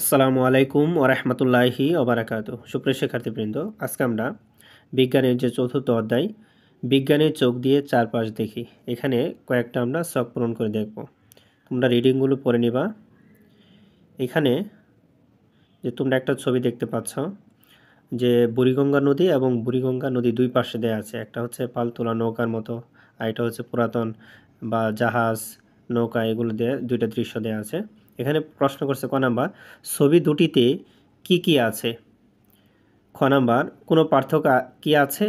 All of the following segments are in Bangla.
আসসালামু আলাইকুম ওরহমতুল্লাহি ওবরাকাত সুপ্রিয় শিক্ষার্থীবৃন্দ আজকে আমরা বিজ্ঞানের যে চতুর্থ অধ্যায় বিজ্ঞানের চোখ দিয়ে চারপাশ দেখি এখানে কয়েকটা আমরা শখ পূরণ করে দেখব তোমরা রিডিংগুলো পড়ে নিবা এখানে যে তোমরা একটা ছবি দেখতে পাচ্ছ যে বুড়িগঙ্গা নদী এবং বুড়িগঙ্গা নদী দুই পাশে দেয়া আছে একটা হচ্ছে পালতোলা নৌকার মতো আর এটা হচ্ছে পুরাতন বা জাহাজ নৌকা এগুলো দিয়ে দুইটা দৃশ্য দেয়া আছে এখানে প্রশ্ন করছে ক নাম্বার ছবি দুটিতে কি কি আছে খ নাম্বার কোনো পার্থক্য কি আছে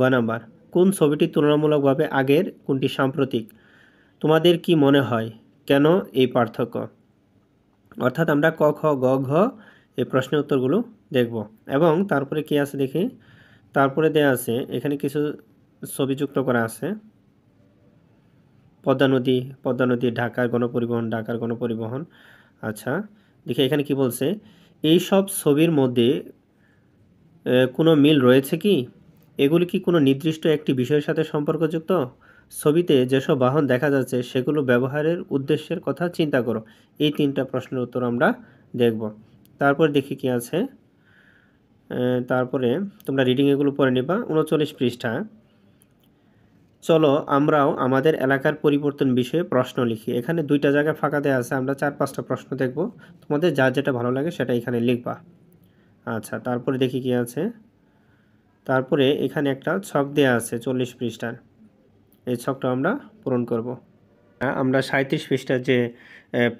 গ নাম্বার কোন ছবিটি তুলনামূলকভাবে আগের কোনটি সাম্প্রতিক তোমাদের কি মনে হয় কেন এই পার্থক্য অর্থাৎ আমরা ক খ গ ঘ এই প্রশ্নের উত্তরগুলো দেখব এবং তারপরে কি আছে দেখি তারপরে দেয়া আছে এখানে কিছু ছবি যুক্ত করা আছে পদ্মা নদী পদ্মা নদী ঢাকার গণপরিবহন ঢাকার গণপরিবহন আচ্ছা দেখি এখানে কি বলছে এই সব ছবির মধ্যে কোনো মিল রয়েছে কি এগুলি কি কোনো নির্দিষ্ট একটি বিষয়ের সাথে সম্পর্কযুক্ত ছবিতে যেসব বাহন দেখা যাচ্ছে সেগুলো ব্যবহারের উদ্দেশ্যের কথা চিন্তা করো এই তিনটা প্রশ্নের উত্তর আমরা দেখব তারপরে দেখি কি আছে তারপরে তোমরা রিডিং এগুলো পড়ে নেবা উনচল্লিশ পৃষ্ঠা চলো আমরাও আমাদের এলাকার পরিবর্তন বিষয়ে প্রশ্ন লিখি এখানে দুইটা জায়গা ফাঁকা দেওয়া আছে আমরা চার পাঁচটা প্রশ্ন দেখব তোমাদের যা যেটা ভালো লাগে সেটা এখানে লিখবা আচ্ছা তারপরে দেখি কি আছে তারপরে এখানে একটা ছক দেওয়া আছে চল্লিশ পৃষ্ঠার এই ছকটা আমরা পূরণ করব। হ্যাঁ, আমরা সাঁত্রিশ পৃষ্ঠার যে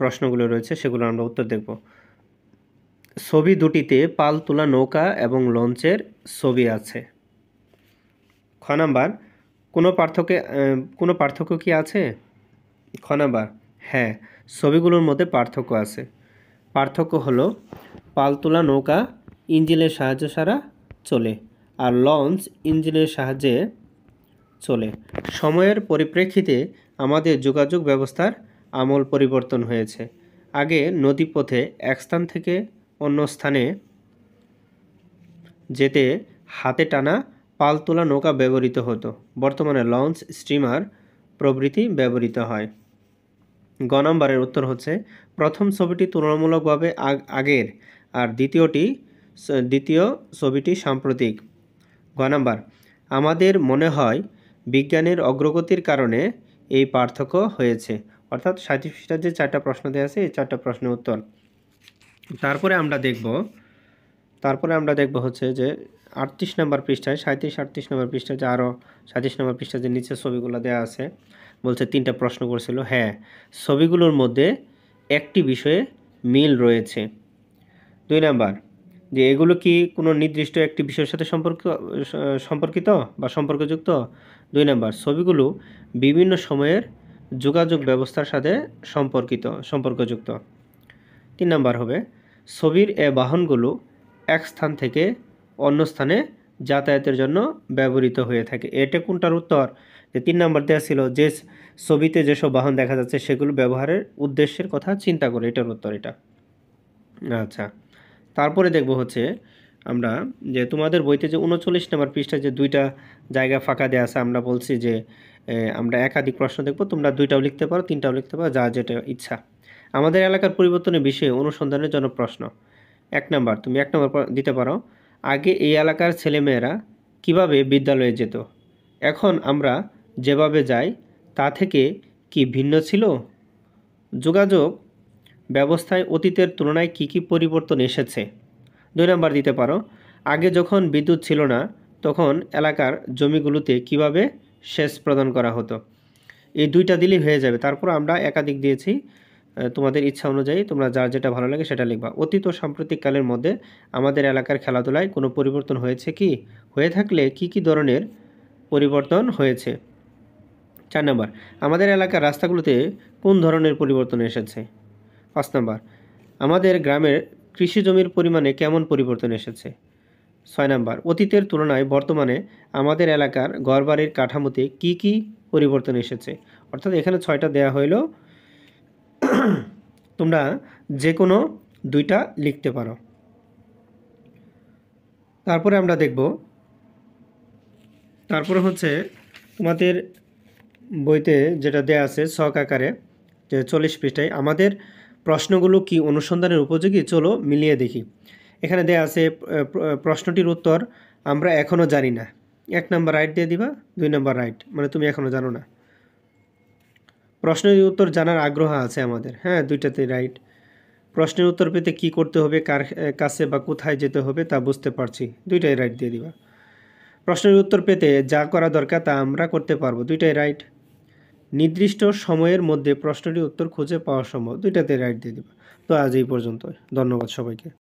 প্রশ্নগুলো রয়েছে সেগুলো আমরা উত্তর দেখব ছবি দুটিতে পাল তোলা নৌকা এবং লঞ্চের ছবি আছে খ নাম্বার কোনো পার্থক্য কোনো পার্থক্য কি আছে খ হ্যাঁ ছবিগুলোর মধ্যে পার্থক্য আছে পার্থক্য হলো পালতোলা নৌকা ইঞ্জিনের সাহায্য ছাড়া চলে আর লঞ্চ ইঞ্জিনের সাহায্যে চলে সময়ের পরিপ্রেক্ষিতে আমাদের যোগাযোগ ব্যবস্থার আমল পরিবর্তন হয়েছে আগে নদীপথে এক স্থান থেকে অন্য স্থানে যেতে হাতে টানা পালতোলা নৌকা ব্যবহৃত হতো বর্তমানে লঞ্চ স্টিমার প্রভৃতি ব্যবহৃত হয় গ নম্বরের উত্তর হচ্ছে প্রথম ছবিটি তুলনামূলকভাবে আগের আর দ্বিতীয়টি দ্বিতীয় ছবিটি সাম্প্রতিক গ নম্বর আমাদের মনে হয় বিজ্ঞানের অগ্রগতির কারণে এই পার্থক্য হয়েছে অর্থাৎ সাঁত্রিশটা যে চারটা প্রশ্ন দেওয়া আছে এই চারটা প্রশ্নের উত্তর তারপরে আমরা দেখব তারপরে আমরা দেখব হচ্ছে যে আটত্রিশ নম্বর পৃষ্ঠায় সাঁত্রিশ আটত্রিশ নম্বর পৃষ্ঠায় যে আরও সাঁত্রিশ নম্বর পৃষ্ঠায় যে নিচে ছবিগুলো দেওয়া আছে বলছে তিনটা প্রশ্ন করেছিল হ্যাঁ ছবিগুলোর মধ্যে একটি বিষয়ে মিল রয়েছে দুই নাম্বার যে এগুলো কি কোনো নির্দিষ্ট একটি বিষয়ের সাথে সম্পর্ক সম্পর্কিত বা সম্পর্কযুক্ত দুই নাম্বার ছবিগুলো বিভিন্ন সময়ের যোগাযোগ ব্যবস্থার সাথে সম্পর্কিত সম্পর্কযুক্ত তিন নাম্বার হবে ছবির এ বাহনগুলো এক স্থান থেকে অন্য স্থানে যাতায়াতের জন্য ব্যবহৃত হয়ে থাকে এটা কোনটার উত্তর যে তিন নম্বর দেওয়া ছিল যে ছবিতে যেসব বাহন দেখা যাচ্ছে সেগুলো ব্যবহারের উদ্দেশ্যের কথা চিন্তা করে এটার উত্তর এটা আচ্ছা তারপরে দেখব হচ্ছে আমরা যে তোমাদের বইতে যে উনচল্লিশ নম্বর পৃষ্ঠায় যে দুইটা জায়গা ফাঁকা দেওয়া আছে আমরা বলছি যে আমরা একাধিক প্রশ্ন দেখব তোমরা দুইটাও লিখতে পারো তিনটাও লিখতে পারো যা যেটা ইচ্ছা আমাদের এলাকার পরিবর্তনের বিষয়ে অনুসন্ধানের জন্য প্রশ্ন এক নম্বর তুমি এক নম্বর দিতে পারো আগে এই এলাকার ছেলেমেয়েরা কিভাবে বিদ্যালয়ে যেত এখন আমরা যেভাবে যাই তা থেকে কি ভিন্ন ছিল যোগাযোগ ব্যবস্থায় অতীতের তুলনায় কি কি পরিবর্তন এসেছে দুই নাম্বার দিতে পারো আগে যখন বিদ্যুৎ ছিল না তখন এলাকার জমিগুলোতে কিভাবে সেচ প্রদান করা হতো এই দুইটা দিলেই হয়ে যাবে তারপর আমরা একাধিক দিয়েছি তোমাদের ইচ্ছা অনুযায়ী তোমরা যার যেটা ভালো লাগে সেটা লিখবা অতীত ও সাম্প্রতিককালের মধ্যে আমাদের এলাকার খেলাধুলায় কোনো পরিবর্তন হয়েছে কি হয়ে থাকলে কি কি ধরনের পরিবর্তন হয়েছে চার নম্বর আমাদের এলাকার রাস্তাগুলোতে কোন ধরনের পরিবর্তন এসেছে পাঁচ নম্বর আমাদের গ্রামের কৃষি জমির পরিমাণে কেমন পরিবর্তন এসেছে ছয় নম্বর অতীতের তুলনায় বর্তমানে আমাদের এলাকার ঘরবাড়ির কাঠামোতে কি কি পরিবর্তন এসেছে অর্থাৎ এখানে ছয়টা দেয়া হইলো তোমরা যে কোনো দুইটা লিখতে পারো তারপরে আমরা দেখব তারপরে হচ্ছে তোমাদের বইতে যেটা দেয়া আছে শক আকারে যে চল্লিশ পৃষ্ঠায় আমাদের প্রশ্নগুলো কি অনুসন্ধানের উপযোগী চলো মিলিয়ে দেখি এখানে দেয়া আছে প্রশ্নটির উত্তর আমরা এখনও জানি না এক নাম্বার রাইট দিয়ে দিবা দুই নাম্বার রাইট মানে তুমি এখনও জানো না প্রশ্নের উত্তর জানার আগ্রহ আছে আমাদের হ্যাঁ দুইটাতে রাইট প্রশ্নের উত্তর পেতে কি করতে হবে কার কাছে বা কোথায় যেতে হবে তা বুঝতে পারছি দুইটাই রাইট দিয়ে দিবা প্রশ্নের উত্তর পেতে যা করা দরকার তা আমরা করতে পারবো দুইটাই রাইট নির্দিষ্ট সময়ের মধ্যে প্রশ্নটি উত্তর খুঁজে পাওয়া সম্ভব দুইটাতে রাইট দিয়ে দিবা তো আজ এই পর্যন্ত ধন্যবাদ সবাইকে